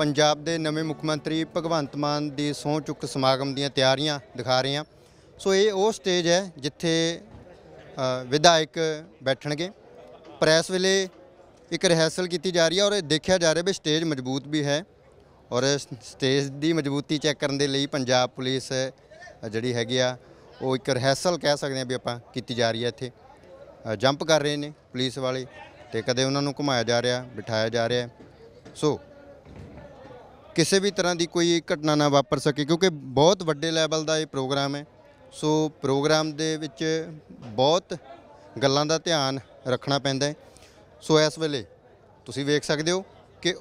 ਪੰਜਾਬ ਦੇ ਨਵੇਂ ਮੁੱਖ ਮੰਤਰੀ ਭਗਵੰਤ ਮਾਨ ਦੀ ਸਹੁੰ ਚੁੱਕ ਸਮਾਗਮ ਦੀਆਂ ਤਿਆਰੀਆਂ ਦਿਖਾ ਰਹੇ ਹਾਂ ਸੋ ਇਹ ਉਹ ਸਟੇਜ ਹੈ ਜਿੱਥੇ ਵਿਧਾਇਕ ਬੈਠਣਗੇ ਪ੍ਰੈਸ ਵੇਲੇ ਇੱਕ ਰਿਹਰਸਲ ਕੀਤੀ ਜਾ ਰਹੀ ਹੈ ਔਰ ਇਹ ਦੇਖਿਆ ਜਾ ਰਿਹਾ ਵੀ ਸਟੇਜ ਮਜ਼ਬੂਤ ਵੀ ਹੈ ਔਰ ਸਟੇਜ ਦੀ ਮਜ਼ਬੂਤੀ ਚੈੱਕ ਕਰਨ ਦੇ ਲਈ ਪੰਜਾਬ ਪੁਲਿਸ ਜਿਹੜੀ ਹੈਗੀ ਆ ਉਹ ਇੱਕ ਰਿਹਰਸਲ ਕਹਿ ਸਕਦੇ ਆ ਵੀ ਆਪਾਂ ਕੀਤੀ ਜਾ ਰਹੀ ਹੈ ਇੱਥੇ ਜੰਪ ਕਰ ਰਹੇ ਨੇ ਪੁਲਿਸ ਵਾਲੇ ਤੇ ਕਦੇ ਉਹਨਾਂ ਨੂੰ ਘੁਮਾਇਆ ਜਾ ਰਿਹਾ ਬਿਠਾਇਆ ਜਾ ਰਿਹਾ ਸੋ ਕਿਸੇ ਵੀ ਤਰ੍ਹਾਂ ਦੀ ਕੋਈ ਘਟਨਾ ਨਾ ਵਾਪਰ ਸਕੇ ਕਿਉਂਕਿ ਬਹੁਤ ਵੱਡੇ ਲੈਵਲ ਦਾ ਇਹ ਪ੍ਰੋਗਰਾਮ ਹੈ ਸੋ ਪ੍ਰੋਗਰਾਮ ਦੇ ਵਿੱਚ ਬਹੁਤ ਗੱਲਾਂ ਦਾ ਧਿਆਨ ਰੱਖਣਾ ਪੈਂਦਾ ਹੈ ਸੋ ਇਸ ਵੇਲੇ ਤੁਸੀਂ ਵੇਖ ਸਕਦੇ ਹੋ ਕਿ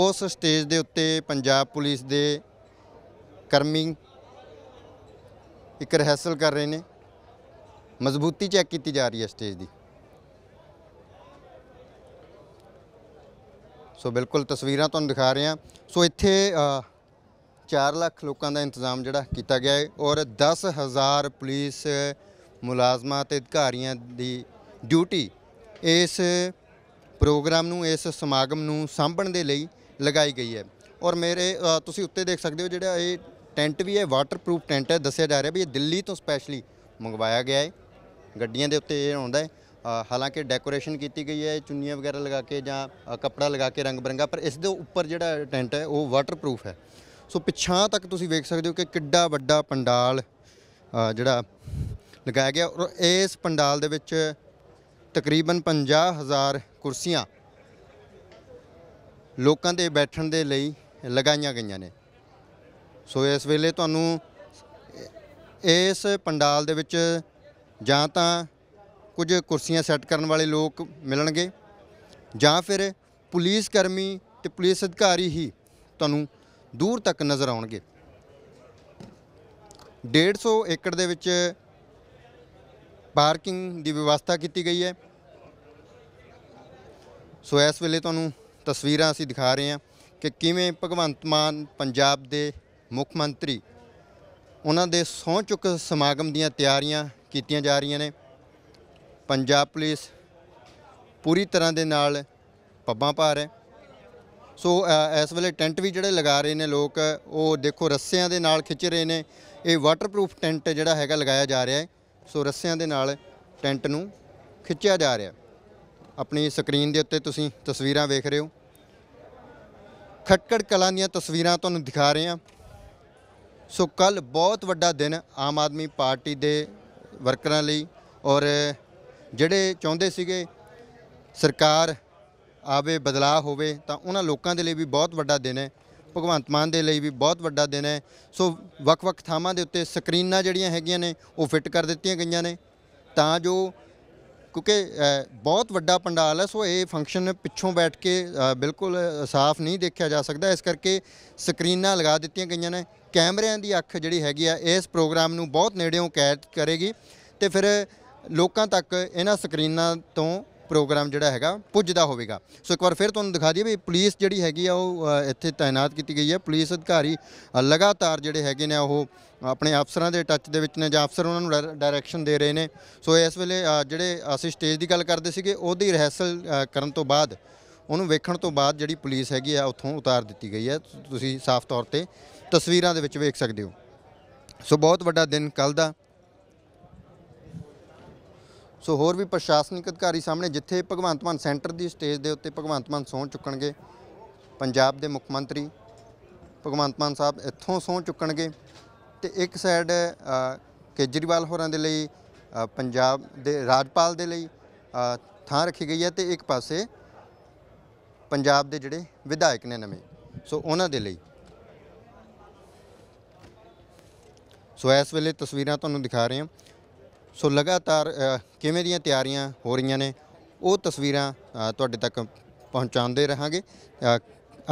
ਉਸ ਸਟੇਜ ਦੇ ਉੱਤੇ ਪੰਜਾਬ ਪੁਲਿਸ ਦੇ ਕਰਮੀ ਇੱਕ ਰਿਹਰਸਲ ਕਰ ਰਹੇ ਨੇ ਮਜ਼ਬੂਤੀ ਚੈੱਕ ਕੀਤੀ ਜਾ ਰਹੀ ਹੈ ਸਟੇਜ ਦੀ ਸੋ ਬਿਲਕੁਲ ਤਸਵੀਰਾਂ ਤੁਹਾਨੂੰ ਦਿਖਾ ਰਹੇ ਹਾਂ ਸੋ ਇੱਥੇ 4 ਲੱਖ ਲੋਕਾਂ ਦਾ ਇੰਤਜ਼ਾਮ ਜਿਹੜਾ ਕੀਤਾ ਗਿਆ ਹੈ ਔਰ 10000 ਪੁਲਿਸ ਮੁਲਾਜ਼ਮਾਂ ਤੇ ਅਧਿਕਾਰੀਆਂ ਦੀ ਡਿਊਟੀ ਇਸ ਪ੍ਰੋਗਰਾਮ ਨੂੰ ਇਸ ਸਮਾਗਮ ਨੂੰ ਸਾਂਭਣ ਦੇ ਲਈ ਲਗਾਈ ਗਈ ਹੈ ਔਰ ਮੇਰੇ ਤੁਸੀਂ ਉੱਤੇ ਦੇਖ ਸਕਦੇ ਹੋ ਜਿਹੜਾ ਇਹ ਟੈਂਟ ਵੀ ਹੈ ਵਾਟਰਪ੍ਰੂਫ ਟੈਂਟ ਹੈ ਦੱਸਿਆ ਜਾ ਰਿਹਾ ਵੀ ਇਹ ਦਿੱਲੀ ਤੋਂ ਸਪੈਸ਼ਲੀ ਮੰਗਵਾਇਆ ਗਿਆ ਹੈ ਗੱਡੀਆਂ ਦੇ ਉੱਤੇ ਇਹ ਆਉਂਦਾ ਹੈ ਹਾਲਾਂਕਿ ਡੈਕੋਰੇਸ਼ਨ ਕੀਤੀ ਗਈ ਹੈ ਚੁੰਨੀਆਂ ਵਗੈਰਾ ਲਗਾ ਕੇ ਜਾਂ ਕੱਪੜਾ ਲਗਾ ਕੇ ਰੰਗ ਬਰੰਗਾ ਪਰ ਇਸ ਦੇ ਉੱਪਰ ਜਿਹੜਾ ਟੈਂਟ ਹੈ ਉਹ ਵਾਟਰਪ੍ਰੂਫ ਹੈ ਸੋ ਪਿਛਾਂ ਤੱਕ ਤੁਸੀਂ ਵੇਖ ਸਕਦੇ ਹੋ ਕਿ ਕਿੱਡਾ ਵੱਡਾ ਪੰਡਾਲ ਜਿਹੜਾ ਲਗਾਇਆ ਗਿਆ ਔਰ ਇਸ ਪੰਡਾਲ ਦੇ ਵਿੱਚ ਤਕਰੀਬਨ 50000 ਕੁਰਸੀਆਂ ਲੋਕਾਂ ਦੇ ਬੈਠਣ ਦੇ ਲਈ ਲਗਾਈਆਂ ਗਈਆਂ ਨੇ ਸੋ ਇਸ ਵੇਲੇ ਤੁਹਾਨੂੰ ਇਸ ਪੰਡਾਲ ਦੇ ਵਿੱਚ ਜਾਂ ਤਾਂ ਕੁਝ ਕੁਰਸੀਆਂ ਸੈੱਟ ਕਰਨ ਵਾਲੇ ਲੋਕ ਮਿਲਣਗੇ ਜਾਂ ਫਿਰ ਪੁਲਿਸ ਕਰਮੀ ਤੇ ਪੁਲਿਸ ਅਧਿਕਾਰੀ ਹੀ ਤੁਹਾਨੂੰ ਦੂਰ ਤੱਕ ਨਜ਼ਰ ਆਉਣਗੇ 150 ਏਕੜ ਦੇ ਵਿੱਚ ਪਾਰਕਿੰਗ ਦੀ ਵਿਵਸਥਾ ਕੀਤੀ ਗਈ ਹੈ ਸੋ ਇਸ ਵੇਲੇ ਤੁਹਾਨੂੰ ਤਸਵੀਰਾਂ ਅਸੀਂ ਦਿਖਾ ਰਹੇ ਹਾਂ ਕਿ ਕਿਵੇਂ ਭਗਵੰਤ ਮਾਨ ਪੰਜਾਬ ਦੇ ਮੁੱਖ ਮੰਤਰੀ ਉਹਨਾਂ ਦੇ ਸਹੁੰ ਚੁੱਕ ਸਮਾਗਮ ਦੀਆਂ ਤਿਆਰੀਆਂ ਕੀਤੀਆਂ ਜਾ ਰਹੀਆਂ ਨੇ ਪੰਜਾਬ ਪੁਲਿਸ ਪੂਰੀ ਤਰ੍ਹਾਂ ਦੇ ਨਾਲ ਪੱਬਾਂ ਪਾ ਹੈ ਸੋ ਇਸ ਵੇਲੇ ਟੈਂਟ ਵੀ ਜਿਹੜੇ ਲਗਾ ਰਹੇ ਨੇ ਲੋਕ ਉਹ ਦੇਖੋ ਰੱਸਿਆਂ ਦੇ ਨਾਲ ਖਿੱਚ ਰਹੇ ਨੇ ਇਹ ਵਾਟਰਪ੍ਰੂਫ ਟੈਂਟ ਜਿਹੜਾ ਹੈਗਾ ਲਗਾਇਆ ਜਾ ਰਿਹਾ ਹੈ ਸੋ ਰੱਸਿਆਂ ਦੇ ਨਾਲ ਟੈਂਟ ਨੂੰ ਖਿੱਚਿਆ ਜਾ ਰਿਹਾ ਆਪਣੀ ਸਕਰੀਨ ਦੇ ਉੱਤੇ ਤੁਸੀਂ ਤਸਵੀਰਾਂ ਵੇਖ ਰਹੇ ਹੋ ਖਟਕੜ ਕਲਾਂ ਦੀਆਂ ਤਸਵੀਰਾਂ ਤੁਹਾਨੂੰ ਦਿਖਾ ਰਹੇ ਹਾਂ ਸੋ ਕੱਲ ਬਹੁਤ ਵੱਡਾ ਦਿਨ ਆਮ ਆਦਮੀ ਪਾਰਟੀ ਦੇ ਵਰਕਰਾਂ ਲਈ ਔਰ ਜਿਹੜੇ ਚਾਹੁੰਦੇ ਸੀਗੇ ਸਰਕਾਰ ਆਵੇ ਬਦਲਾਅ ਹੋਵੇ ਤਾਂ ਉਹਨਾਂ ਲੋਕਾਂ ਦੇ ਲਈ ਵੀ ਬਹੁਤ ਵੱਡਾ ਦਿਨ ਹੈ ਭਗਵੰਤ ਮਾਨ ਦੇ ਲਈ ਵੀ ਬਹੁਤ ਵੱਡਾ ਦਿਨ ਹੈ ਸੋ ਵੱਖ-ਵੱਖ ਥਾਵਾਂ ਦੇ ਉੱਤੇ ਸਕਰੀਨਾਂ ਜਿਹੜੀਆਂ ਹੈਗੀਆਂ ਨੇ ਉਹ ਫਿੱਟ ਕਰ ਦਿੱਤੀਆਂ ਗਈਆਂ ਨੇ ਤਾਂ ਜੋ ਕਿਉਂਕਿ ਬਹੁਤ ਵੱਡਾ ਪੰਡਾਲ ਹੈ ਸੋ ਇਹ ਫੰਕਸ਼ਨ ਪਿੱਛੋਂ ਬੈਠ ਕੇ ਬਿਲਕੁਲ ਸਾਫ਼ ਨਹੀਂ ਦੇਖਿਆ ਜਾ ਸਕਦਾ ਇਸ ਕਰਕੇ ਸਕਰੀਨਾਂ ਲਗਾ ਦਿੱਤੀਆਂ ਗਈਆਂ ਨੇ ਕੈਮਰਿਆਂ ਦੀ ਅੱਖ ਜਿਹੜੀ ਹੈਗੀ ਆ ਇਸ ਪ੍ਰੋਗਰਾਮ ਨੂੰ ਬਹੁਤ ਨੇੜਿਓਂ ਕੈਦ ਕਰੇਗੀ ਤੇ ਫਿਰ ਲੋਕਾਂ ਤੱਕ ਇਹਨਾਂ ਸਕਰੀਨਾਂ ਤੋਂ ਪ੍ਰੋਗਰਾਮ ਜਿਹੜਾ ਹੈਗਾ ਪੁੱਜਦਾ ਹੋਵੇਗਾ ਸੋ ਇੱਕ ਵਾਰ ਫਿਰ ਤੁਹਾਨੂੰ ਦਿਖਾ ਦਈਏ ਵੀ ਪੁਲਿਸ ਜਿਹੜੀ ਹੈਗੀ ਆ ਉਹ ਇੱਥੇ ਤਾਇਨਾਤ ਕੀਤੀ ਗਈ ਹੈ ਪੁਲਿਸ ਅਧਿਕਾਰੀ ਲਗਾਤਾਰ ਜਿਹੜੇ ਹੈਗੇ ਨੇ ਉਹ ਆਪਣੇ ਅਫਸਰਾਂ ਦੇ ਟੱਚ ਦੇ ਵਿੱਚ ਨੇ ਜਾਂ ਅਫਸਰ ਉਹਨਾਂ ਨੂੰ ਡਾਇਰੈਕਸ਼ਨ ਦੇ ਰਹੇ ਨੇ ਸੋ ਇਸ ਵੇਲੇ ਜਿਹੜੇ ਅਸੀਂ ਸਟੇਜ ਦੀ ਗੱਲ ਕਰਦੇ ਸੀਗੇ ਉਹਦੀ ਰਿਹਰਸਲ ਕਰਨ ਤੋਂ ਬਾਅਦ ਉਹਨੂੰ ਵੇਖਣ ਤੋਂ ਬਾਅਦ ਜਿਹੜੀ ਪੁਲਿਸ ਹੈਗੀ ਆ ਉੱਥੋਂ ਉਤਾਰ ਦਿੱਤੀ ਗਈ ਹੈ ਤੁਸੀਂ ਸਾਫ਼ ਤੌਰ ਤੇ ਤਸਵੀਰਾਂ ਦੇ ਵਿੱਚ ਵੇਖ ਸਕਦੇ ਹੋ ਸੋ ਬਹੁਤ ਵੱਡਾ ਦਿਨ ਕੱਲ ਦਾ ਸੋ ਹੋਰ ਵੀ ਪ੍ਰਸ਼ਾਸਨਿਕ ਅਧਿਕਾਰੀ ਸਾਹਮਣੇ ਜਿੱਥੇ ਭਗਵੰਤ ਮਾਨ ਸੈਂਟਰ ਦੀ ਸਟੇਜ ਦੇ ਉੱਤੇ ਭਗਵੰਤ ਮਾਨ ਸੌਂ ਚੁੱਕਣਗੇ ਪੰਜਾਬ ਦੇ ਮੁੱਖ ਮੰਤਰੀ ਭਗਵੰਤ ਮਾਨ ਸਾਹਿਬ ਇੱਥੋਂ ਸੌਂ ਚੁੱਕਣਗੇ ਤੇ ਇੱਕ ਸਾਈਡ ਕੇਜਰੀਵਾਲ ਹੋਰਾਂ ਦੇ ਲਈ ਪੰਜਾਬ ਦੇ ਰਾਜਪਾਲ ਦੇ ਲਈ ਥਾਂ ਰੱਖੀ ਗਈ ਹੈ ਤੇ ਇੱਕ ਪਾਸੇ ਪੰਜਾਬ ਦੇ ਜਿਹੜੇ ਵਿਧਾਇਕ ਨੇ ਨਵੇਂ ਸੋ ਉਹਨਾਂ ਦੇ ਲਈ ਸੋ ਇਸ ਵੇਲੇ ਤਸਵੀਰਾਂ ਤੁਹਾਨੂੰ ਦਿਖਾ ਰਹੇ ਹਾਂ ਸੋ ਲਗਾਤਾਰ ਕਿਵੇਂ ਦੀਆਂ ਤਿਆਰੀਆਂ ਹੋ ਰਹੀਆਂ ਨੇ ਉਹ ਤਸਵੀਰਾਂ ਤੁਹਾਡੇ ਤੱਕ ਪਹੁੰਚਾਉਂਦੇ ਰਹਾਂਗੇ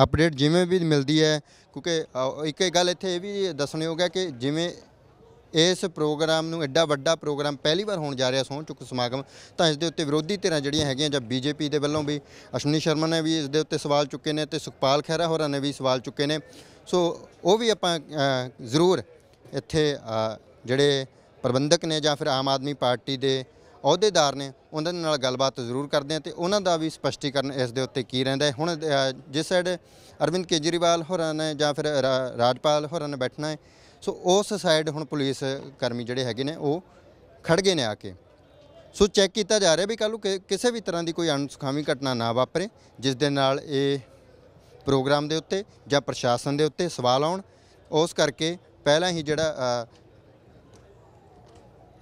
ਅਪਡੇਟ ਜਿਵੇਂ ਵੀ ਮਿਲਦੀ ਹੈ ਕਿਉਂਕਿ ਇੱਕ ਇੱਕ ਗੱਲ ਇੱਥੇ ਇਹ ਵੀ ਦੱਸਣੀ ਹੈ ਕਿ ਜਿਵੇਂ ਇਸ ਪ੍ਰੋਗਰਾਮ ਨੂੰ ਐਡਾ ਵੱਡਾ ਪ੍ਰੋਗਰਾਮ ਪਹਿਲੀ ਵਾਰ ਹੋਣ ਜਾ ਰਿਹਾ ਸੋਹ ਚੁੱਕ ਸਮਾਗਮ ਤਾਂ ਇਸ ਦੇ ਉੱਤੇ ਵਿਰੋਧੀ ਧਿਰਾਂ ਜਿਹੜੀਆਂ ਹੈਗੀਆਂ ਜਾਂ ਬੀਜੇਪੀ ਦੇ ਵੱਲੋਂ ਵੀ ਅਸ਼ਨੀ ਸ਼ਰਮਾ ਨੇ ਵੀ ਇਸ ਦੇ ਉੱਤੇ ਸਵਾਲ ਚੁੱਕੇ ਨੇ ਤੇ ਸੁਖਪਾਲ ਖਹਿਰਾ ਹੋਰਾਂ ਨੇ ਵੀ ਸਵਾਲ ਚੁੱਕੇ ਨੇ ਸੋ ਉਹ ਵੀ ਆਪਾਂ ਜ਼ਰੂਰ ਇੱਥੇ ਜਿਹੜੇ ਪ੍ਰਬੰਧਕ ਨੇ ਜਾਂ ਫਿਰ ਆਮ ਆਦਮੀ ਪਾਰਟੀ ਦੇ ਅਹੁਦੇਦਾਰ ਨੇ ਉਹਨਾਂ ਨਾਲ ਗੱਲਬਾਤ ਜ਼ਰੂਰ ਕਰਦੇ ਆ ਤੇ ਉਹਨਾਂ ਦਾ ਵੀ ਸਪਸ਼ਟੀਕਰਨ ਇਸ ਦੇ ਉੱਤੇ ਕੀ ਰਹਿੰਦਾ ਹੈ ਹੁਣ ਜਿਸ ਸਾਈਡ ਅਰਵਿੰਦ ਕੇਜਰੀਵਾਲ ਹੋਰਾਂ ਨੇ ਜਾਂ ਫਿਰ ਰਾਜਪਾਲ ਹੋਰਾਂ ਨੇ ਬੈਠਣਾ ਹੈ ਸੋ ਉਸ ਸਾਈਡ ਹੁਣ ਪੁਲਿਸ ਕਰਮੀ ਜਿਹੜੇ ਹੈਗੇ ਨੇ ਉਹ ਖੜ ਗਏ ਨੇ ਆ ਕੇ ਸੋ ਚੈੱਕ ਕੀਤਾ ਜਾ ਰਿਹਾ ਵੀ ਕੱਲ ਨੂੰ ਕਿਸੇ ਵੀ ਤਰ੍ਹਾਂ ਦੀ ਕੋਈ ਅਣਸੁਖਾਵੀ ਘਟਨਾ ਨਾ ਵਾਪਰੇ ਜਿਸ ਦੇ ਨਾਲ ਇਹ ਪ੍ਰੋਗਰਾਮ ਦੇ ਉੱਤੇ ਜਾਂ ਪ੍ਰਸ਼ਾਸਨ ਦੇ ਉੱਤੇ ਸਵਾਲ ਆਉਣ ਉਸ ਕਰਕੇ ਪਹਿਲਾਂ ਹੀ ਜਿਹੜਾ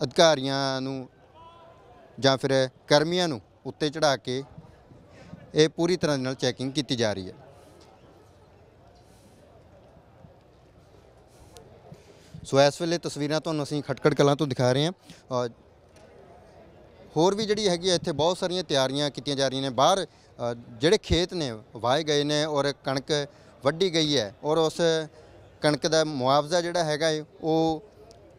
ਅਧਿਕਾਰੀਆਂ ਨੂੰ ਜਾਂ ਫਿਰ ਕਰਮੀਆਂ ਨੂੰ ਉੱਤੇ ਚੜਾ ਕੇ ਇਹ ਪੂਰੀ ਤਰ੍ਹਾਂ ਨਾਲ ਚੈਕਿੰਗ ਕੀਤੀ ਜਾ ਰਹੀ ਹੈ ਸੋ ਇਸ ਵੇਲੇ ਤਸਵੀਰਾਂ ਤੁਹਾਨੂੰ ਅਸੀਂ ਖਟਕੜ ਕਲਾਂ ਤੋਂ ਦਿਖਾ ਰਹੇ ਹਾਂ ਔਰ ਹੋਰ ਵੀ ਜਿਹੜੀ ਹੈਗੀ ਇੱਥੇ ਬਹੁਤ ਸਾਰੀਆਂ ਤਿਆਰੀਆਂ ਕੀਤੀਆਂ ਜਾ ਰਹੀਆਂ ਨੇ ਬਾਹਰ ਜਿਹੜੇ ਖੇਤ ਨੇ ਵਾਏ ਗਏ ਨੇ ਔਰ ਕਣਕ ਵੱਢੀ ਗਈ ਹੈ ਔਰ ਉਸ ਕਣਕ ਦਾ ਮੁਆਵਜ਼ਾ ਜਿਹੜਾ ਹੈਗਾ ਉਹ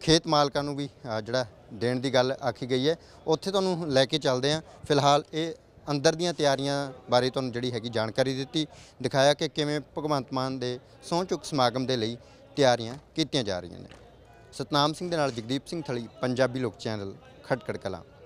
ਖੇਤ ਮਾਲਕਾਂ ਨੂੰ ਵੀ ਜਿਹੜਾ ਦੇਣ ਦੀ ਗੱਲ ਆਖੀ ਗਈ ਹੈ ਉੱਥੇ ਤੁਹਾਨੂੰ ਲੈ ਕੇ ਚੱਲਦੇ ਆਂ ਫਿਲਹਾਲ ਇਹ ਅੰਦਰ ਦੀਆਂ ਤਿਆਰੀਆਂ ਬਾਰੇ ਤੁਹਾਨੂੰ ਜਿਹੜੀ ਹੈਗੀ ਜਾਣਕਾਰੀ ਦਿੱਤੀ ਦਿਖਾਇਆ ਕਿ ਕਿਵੇਂ ਭਗਵੰਤ ਮਾਨ ਦੇ ਸੌਂਚੁਕ ਚੁੱਕ ਸਮਾਗਮ ਦੇ ਲਈ ਤਿਆਰੀਆਂ ਕੀਤੀਆਂ ਜਾ ਰਹੀਆਂ ਨੇ ਸਤਨਾਮ ਸਿੰਘ ਦੇ ਨਾਲ ਜਗਦੀਪ ਸਿੰਘ ਥਲੀ ਪੰਜਾਬੀ ਲੋਕ ਚੈਨਲ ਖਟਕੜ ਕਲਾ